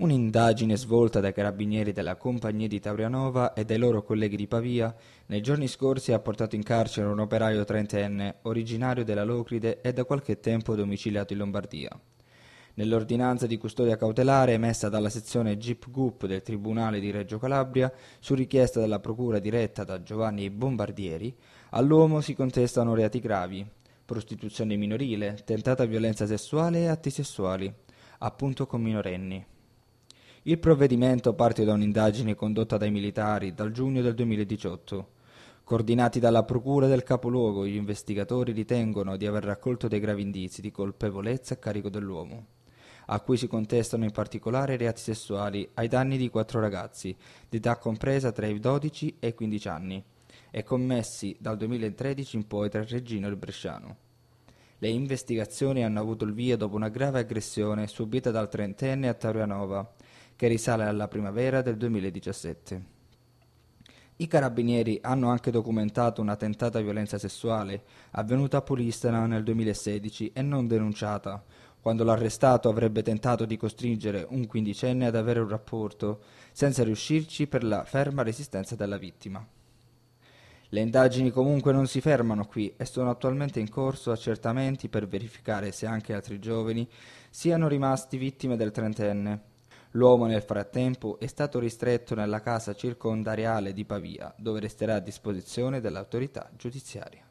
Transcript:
Un'indagine svolta dai carabinieri della compagnia di Taurianova e dai loro colleghi di Pavia nei giorni scorsi ha portato in carcere un operaio trentenne originario della Locride e da qualche tempo domiciliato in Lombardia. Nell'ordinanza di custodia cautelare emessa dalla sezione Jeep Gup del Tribunale di Reggio Calabria, su richiesta della procura diretta da Giovanni Bombardieri, all'uomo si contestano reati gravi, prostituzione minorile, tentata violenza sessuale e atti sessuali, appunto con minorenni. Il provvedimento parte da un'indagine condotta dai militari dal giugno del 2018. Coordinati dalla Procura del Capoluogo, gli investigatori ritengono di aver raccolto dei gravi indizi di colpevolezza a carico dell'uomo, a cui si contestano in particolare reati sessuali ai danni di quattro ragazzi, di età compresa tra i 12 e i 15 anni, e commessi dal 2013 in poi tra il Reggino e il Bresciano. Le investigazioni hanno avuto il via dopo una grave aggressione subita dal trentenne a Taurianova, che risale alla primavera del 2017. I carabinieri hanno anche documentato una tentata violenza sessuale avvenuta a Pulistana nel 2016 e non denunciata, quando l'arrestato avrebbe tentato di costringere un quindicenne ad avere un rapporto, senza riuscirci per la ferma resistenza della vittima. Le indagini comunque non si fermano qui e sono attualmente in corso accertamenti per verificare se anche altri giovani siano rimasti vittime del trentenne L'uomo nel frattempo è stato ristretto nella casa circondariale di Pavia, dove resterà a disposizione dell'autorità giudiziaria.